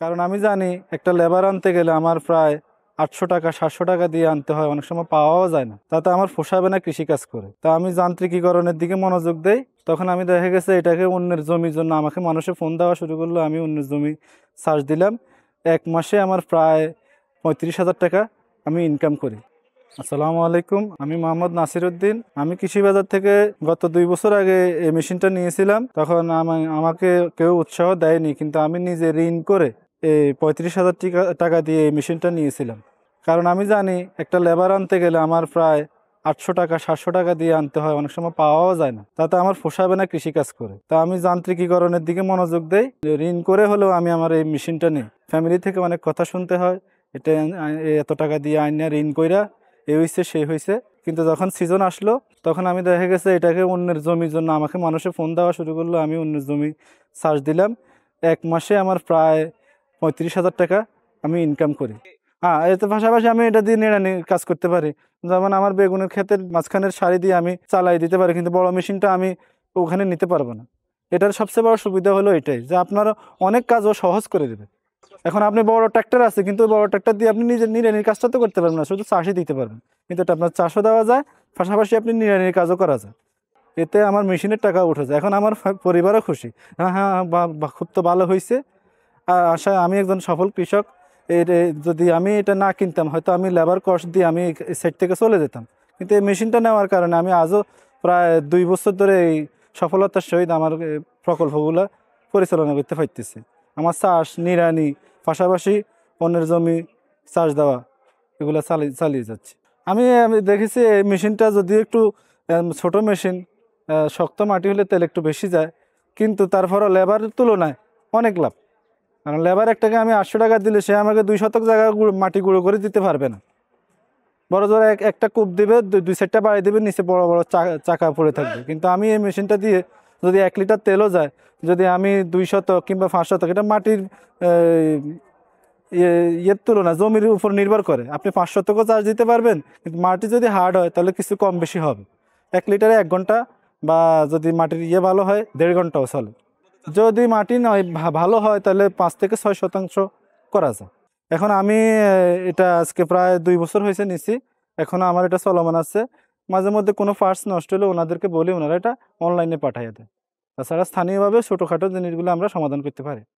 কারণ আমি জানি একটা লেবার আনতে গেলে আমার প্রায় আটশো টাকা সাতশো টাকা দিয়ে আনতে হয় অনেক সময় পাওয়াও যায় না তাতে আমার পোষাবে না কৃষিকাজ করে তা আমি যান্ত্রিকীকরণের দিকে মনোযোগ দেই তখন আমি দেখা গেছে এটাকে অন্যের জমির জন্য আমাকে মানুষে ফোন দেওয়া শুরু করলো আমি অন্যের জমি চার্জ দিলাম এক মাসে আমার প্রায় পঁয়ত্রিশ হাজার টাকা আমি ইনকাম করি আসসালামু আলাইকুম আমি মোহাম্মদ নাসির উদ্দিন আমি কৃষি বাজার থেকে গত দুই বছর আগে এই মেশিনটা নিয়েছিলাম তখন আমাকে কেউ উৎসাহ দেয়নি কিন্তু আমি নিজে ঋণ করে এই পঁয়ত্রিশ হাজার টাকা দিয়ে এই মেশিনটা নিয়েছিলাম কারণ আমি জানি একটা লেবার আনতে গেলে আমার প্রায় আটশো টাকা সাতশো টাকা দিয়ে আনতে হয় অনেক সময় পাওয়াও যায় না তাতে আমার পোষাবে না কৃষিকাজ করে তা আমি যান্ত্রিকীকরণের দিকে মনোযোগ দেই ঋণ করে হলেও আমি আমার এই মেশিনটা নিই ফ্যামিলি থেকে অনেক কথা শুনতে হয় এটা এত টাকা দিয়ে আইন না ঋণ কইরা এ হয়েছে সে হয়েছে কিন্তু যখন সিজন আসলো তখন আমি দেখা গেছে এটাকে অন্যের জমির জন্য আমাকে মানুষে ফোন দেওয়া শুরু করলো আমি অন্যের জমি চার্জ দিলাম এক মাসে আমার প্রায় পঁয়ত্রিশ হাজার টাকা আমি ইনকাম করি হ্যাঁ এতে পাশাপাশি আমি এটা দিয়ে নিড়ানি কাজ করতে পারি যেমন আমার বেগুনের ক্ষেতের মাঝখানের শাড়ি দিয়ে আমি চালাই দিতে পারি কিন্তু বড় মেশিনটা আমি ওখানে নিতে পারবো না এটার সবচেয়ে বড় সুবিধা হলো এটাই যে আপনার অনেক কাজও সহজ করে দেবে এখন আপনি বড় ট্র্যাক্টর আছে কিন্তু বড় ট্র্যাক্টর দিয়ে আপনি নিজের নিড়ানির কাজটা তো করতে পারবেন না শুধু চাষই দিতে পারবেন কিন্তু এটা আপনার চাষও দেওয়া যায় পাশাপাশি আপনি নিড়ানির কাজও করা যায় এতে আমার মেশিনের টাকা উঠে যায় এখন আমার পরিবারও খুশি হ্যাঁ হ্যাঁ খুব তো ভালো হয়েছে আশা আমি একজন সফল কৃষক যদি আমি এটা না কিনতাম হয়তো আমি লেবার কস্ট দিয়ে আমি সেট থেকে চলে যেতাম কিন্তু এই মেশিনটা নেওয়ার কারণে আমি আজও প্রায় দুই বছর ধরে এই সফলতার সহিত আমার প্রকল্পগুলো পরিচালনা করতে পারতেছি আমার চাষ নিরানি পাশাপাশি পণ্যের জমি চাষ দেওয়া এগুলো চালিয়ে চালিয়ে যাচ্ছে আমি আমি দেখেছি এই মেশিনটা যদি একটু ছোট মেশিন শক্ত মাটি হলে তেল একটু বেশি যায় কিন্তু তারপরও লেবারের তুলনায় অনেক লাভ কারণ লেবার একটাকে আমি আটশো টাকা দিলে সে আমাকে দুই শতক জায়গা মাটি গুঁড়ো করে দিতে পারবে না বড় জোর একটা কূপ দেবে দুই সেটটা বাড়ি দেবে নিচে বড় বড় চাকা পড়ে থাকবে কিন্তু আমি এই মেশিনটা দিয়ে যদি এক লিটার তেলও যায় যদি আমি দুই শতক কিংবা পাঁচ শতক এটা মাটির ইয়ে, ইয়ের তুলনা জমির উপর নির্ভর করে আপনি পাঁচ শতকও চার্জ দিতে পারবেন কিন্তু মাটি যদি হার্ড হয় তাহলে কিছু কম বেশি হবে এক লিটারে এক ঘন্টা বা যদি মাটির ইয়ে ভালো হয় দেড় ঘন্টাও চলে যদি মাটি নয় ভালো হয় তাহলে পাঁচ থেকে ছয় শতাংশ করা যায় এখন আমি এটা আজকে প্রায় দুই বছর হয়েছে নিছি এখন আমার এটা চলমান আছে মাঝে মধ্যে কোনো পার্টস নষ্ট হলে ওনাদেরকে বলি ওনারা এটা অনলাইনে পাঠাইয়া দেয় তাছাড়া স্থানীয়ভাবে ছোটোখাটো জিনিসগুলো আমরা সমাধান করতে পারি